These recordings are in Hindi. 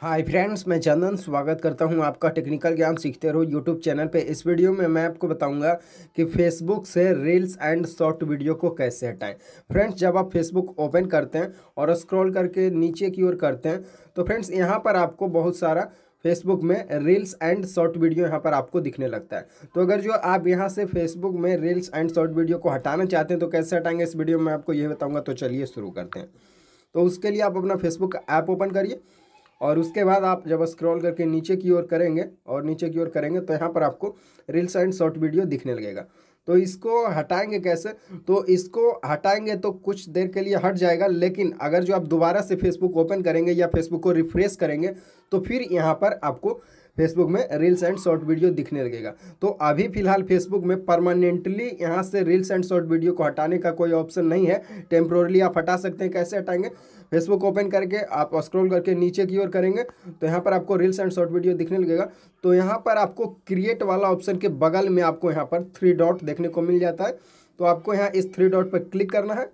हाय फ्रेंड्स मैं चंदन स्वागत करता हूं आपका टेक्निकल ज्ञान सीखते रहो यूट्यूब चैनल पे इस वीडियो में मैं आपको बताऊंगा कि फेसबुक से रील्स एंड शॉर्ट वीडियो को कैसे हटाएं फ्रेंड्स जब आप फेसबुक ओपन करते हैं और स्क्रॉल करके नीचे की ओर करते हैं तो फ्रेंड्स यहां पर आपको बहुत सारा फेसबुक में रील्स एंड शॉर्ट वीडियो यहाँ पर आपको दिखने लगता है तो अगर जो आप यहाँ से फेसबुक में रील्स एंड शॉर्ट वीडियो को हटाना चाहते हैं तो कैसे हटाएंगे इस वीडियो में आपको ये बताऊँगा तो चलिए शुरू करते हैं तो उसके लिए आप अपना फेसबुक ऐप ओपन करिए और उसके बाद आप जब स्क्रॉल करके नीचे की ओर करेंगे और नीचे की ओर करेंगे तो यहाँ पर आपको रील्स एंड शॉर्ट वीडियो दिखने लगेगा तो इसको हटाएंगे कैसे तो इसको हटाएंगे तो कुछ देर के लिए हट जाएगा लेकिन अगर जो आप दोबारा से फेसबुक ओपन करेंगे या फेसबुक को रिफ्रेश करेंगे तो फिर यहाँ पर आपको फेसबुक में रील्स एंड शॉर्ट वीडियो दिखने लगेगा तो अभी फिलहाल फेसबुक में परमानेंटली यहाँ से रील्स एंड शॉर्ट वीडियो को हटाने का कोई ऑप्शन नहीं है टेम्प्रोरली आप हटा सकते हैं कैसे हटाएंगे फेसबुक ओपन करके आप स्क्रॉल करके नीचे की ओर करेंगे तो यहाँ पर आपको रील्स एंड शॉर्ट वीडियो दिखने लगेगा तो यहाँ पर आपको क्रिएट वाला ऑप्शन के बगल में आपको यहाँ पर थ्री डॉट देखने को मिल जाता है तो आपको यहाँ इस थ्री डॉट पर क्लिक करना है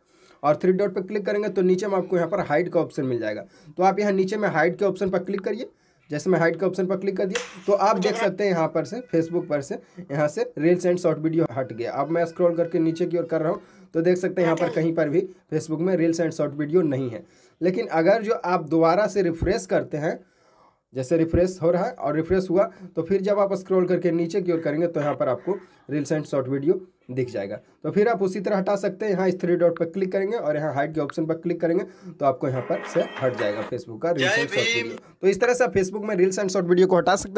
और थ्री डॉट पर क्लिक करेंगे तो नीचे में आपको यहाँ पर हाइट का ऑप्शन मिल जाएगा तो आप यहाँ नीचे में हाइट के ऑप्शन पर क्लिक करिए जैसे मैं हाइट के ऑप्शन पर क्लिक कर दिया तो आप देख सकते हैं यहाँ पर से फेसबुक पर से यहाँ से रील्स एंड शॉर्ट वीडियो हट गया अब मैं स्क्रॉल करके नीचे की ओर कर रहा हूँ तो देख सकते हैं यहाँ पर कहीं पर भी फेसबुक में रील्स एंड शॉर्ट वीडियो नहीं है लेकिन अगर जो आप दोबारा से रिफ्रेश करते हैं जैसे रिफ्रेश हो रहा है और रिफ्रेश हुआ तो फिर जब आप स्क्रॉल करके नीचे की ओर करेंगे तो यहाँ पर आपको रील्स एंड शॉर्ट वीडियो दिख जाएगा तो फिर आप उसी तरह हटा सकते हैं यहाँ इस थ्री डॉट पर क्लिक करेंगे और यहाँ हाइट के ऑप्शन पर क्लिक करेंगे तो आपको यहाँ पर से हट जाएगा फेसबुक का रील्स एंड शॉर्ट वीडियो तो इस तरह से आप फेसबुक में रील्स एंड शॉर्ट वीडियो को हटा सकते हैं